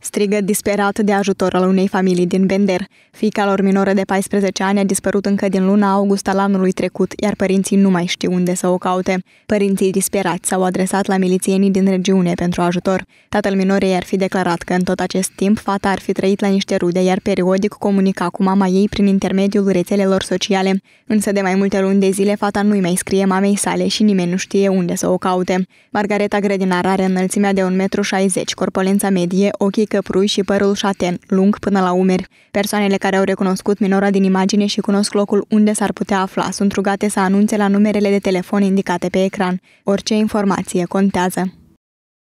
Strigă disperat de ajutor al unei familii din Bender. Fica lor minoră de 14 ani a dispărut încă din luna august al anului trecut, iar părinții nu mai știu unde să o caute. Părinții disperați s-au adresat la milițienii din regiune pentru ajutor. Tatăl minorei ar fi declarat că în tot acest timp fata ar fi trăit la niște rude, iar periodic comunica cu mama ei prin intermediul rețelelor sociale. Însă de mai multe luni de zile fata nu-i mai scrie mamei sale și nimeni nu știe unde să o caute. Margareta Grădinar are înălțimea de 1,60 m, corpolența medie, ochii căprui și părul șaten, lung până la umeri. Persoanele care au recunoscut minora din imagine și cunosc locul unde s-ar putea afla sunt rugate să anunțe la numerele de telefon indicate pe ecran. Orice informație contează.